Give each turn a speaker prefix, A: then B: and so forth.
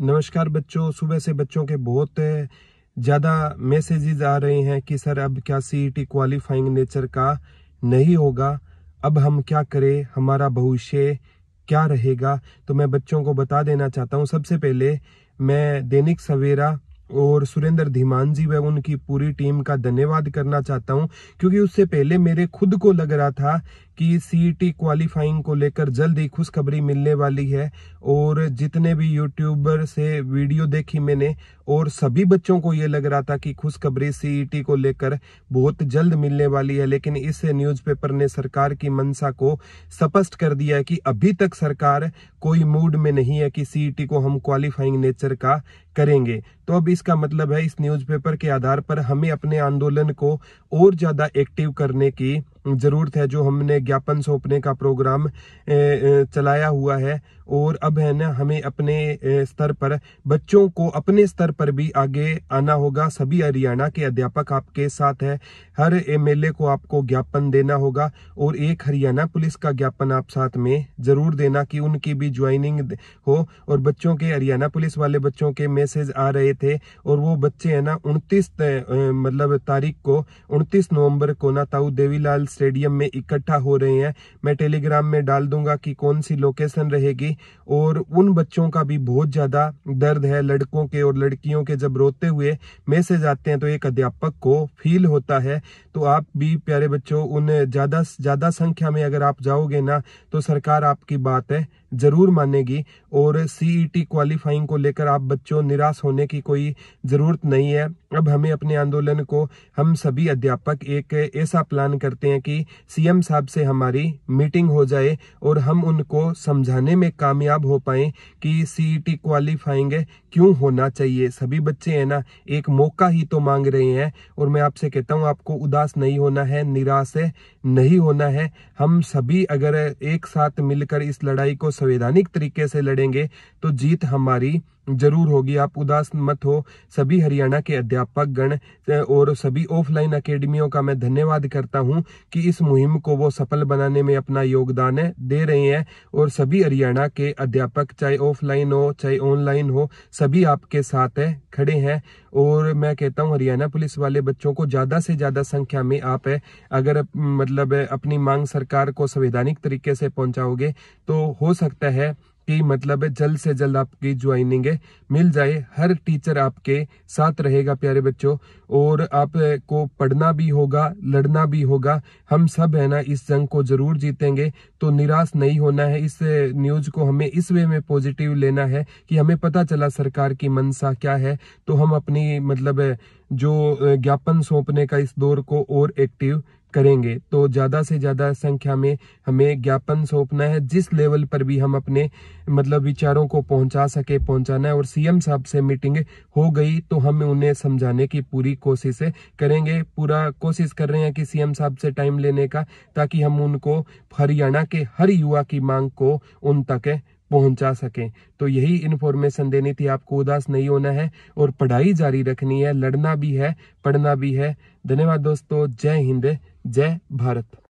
A: नमस्कार बच्चों सुबह से बच्चों के बहुत ज़्यादा मैसेजेस आ रहे हैं कि सर अब क्या टी क्वालिफाइंग नेचर का नहीं होगा अब हम क्या करें हमारा भविष्य क्या रहेगा तो मैं बच्चों को बता देना चाहता हूँ सबसे पहले मैं दैनिक सवेरा और सुरेंद्र धीमान जी व उनकी पूरी टीम का धन्यवाद करना चाहता हूं क्योंकि उससे पहले मेरे खुद को लग रहा था कि सीटी क्वालिफाइंग e को लेकर जल्द ही खुशखबरी मिलने वाली है और जितने भी यूट्यूबर से वीडियो देखी मैंने और सभी बच्चों को ये लग रहा था कि खुशखबरी सीईटी e को लेकर बहुत जल्द मिलने वाली है लेकिन इस न्यूज़पेपर ने सरकार की मंशा को स्पष्ट कर दिया है कि अभी तक सरकार कोई मूड में नहीं है कि सीईटी e को हम क्वालिफाइंग नेचर का करेंगे तो अब इसका मतलब है इस न्यूज़पेपर के आधार पर हमें अपने आंदोलन को और ज़्यादा एक्टिव करने की ज़रूरत है जो हमने ज्ञापन सौंपने का प्रोग्राम चलाया हुआ है और अब है ना हमें अपने स्तर पर बच्चों को अपने स्तर पर भी आगे आना होगा सभी हरियाणा के अध्यापक आपके साथ है हर एमएलए को आपको ज्ञापन देना होगा और एक हरियाणा पुलिस का ज्ञापन आप साथ में जरूर देना कि उनकी भी ज्वाइनिंग हो और बच्चों के हरियाणा पुलिस वाले बच्चों के मैसेज आ रहे थे और वो बच्चे है ना उनतीस मतलब तारीख को उनतीस नवम्बर को ना ताऊ देवीलाल स्टेडियम में इकट्ठा हो रहे हैं मैं टेलीग्राम में डाल दूंगा कि कौन सी लोकेशन रहेगी और उन बच्चों का भी बहुत ज़्यादा दर्द है लड़कों के और लड़कियों के जब रोते हुए मैसेज आते हैं तो एक अध्यापक को फील होता है तो आप भी प्यारे बच्चों उन ज़्यादा ज़्यादा संख्या में अगर आप जाओगे ना तो सरकार आपकी बात है ज़रूर मानेगी और सीईटी क्वालिफाइंग e को लेकर आप बच्चों निराश होने की कोई ज़रूरत नहीं है अब हमें अपने आंदोलन को हम सभी अध्यापक एक ऐसा प्लान करते हैं कि सीएम साहब से हमारी मीटिंग हो जाए और हम उनको समझाने में कामयाब हो पाए कि सीईटी क्वालिफाइंग e क्यों होना चाहिए सभी बच्चे हैं ना एक मौका ही तो मांग रहे हैं और मैं आपसे कहता हूँ आपको उदास नहीं होना है निराश नहीं होना है हम सभी अगर एक साथ मिलकर इस लड़ाई को संवैधानिक तरीके से लड़ेंगे तो जीत हमारी जरूर होगी आप उदास मत हो सभी हरियाणा के अध्यापक गण और सभी ऑफलाइन अकेडमियों का मैं धन्यवाद करता हूं कि इस मुहिम को वो सफल बनाने में अपना योगदान है दे रहे हैं और सभी हरियाणा के अध्यापक चाहे ऑफलाइन हो चाहे ऑनलाइन हो सभी आपके साथ है खड़े हैं और मैं कहता हूं हरियाणा पुलिस वाले बच्चों को ज़्यादा से ज़्यादा संख्या में आप है अगर मतलब अपनी मांग सरकार को संवैधानिक तरीके से पहुंचाओगे तो हो सकता है कि मतलब है जल्द से जल्द आपकी ज्वाइनिंग है मिल जाए हर टीचर आपके साथ रहेगा प्यारे बच्चों और आपको पढ़ना भी होगा लड़ना भी होगा हम सब है ना इस जंग को जरूर जीतेंगे तो निराश नहीं होना है इस न्यूज को हमें इस वे में पॉजिटिव लेना है कि हमें पता चला सरकार की मनसा क्या है तो हम अपनी मतलब जो ज्ञापन सौंपने का इस दौर को और एक्टिव करेंगे तो ज़्यादा से ज़्यादा संख्या में हमें ज्ञापन सौंपना है जिस लेवल पर भी हम अपने मतलब विचारों को पहुंचा सके पहुंचाना है और सीएम साहब से मीटिंग हो गई तो हम उन्हें समझाने की पूरी कोशिश करेंगे पूरा कोशिश कर रहे हैं कि सीएम साहब से टाइम लेने का ताकि हम उनको हरियाणा के हर युवा की मांग को उन तक पहुंचा सकें तो यही इन्फॉर्मेशन देनी थी आपको उदास नहीं होना है और पढ़ाई जारी रखनी है लड़ना भी है पढ़ना भी है धन्यवाद दोस्तों जय हिंद जय भारत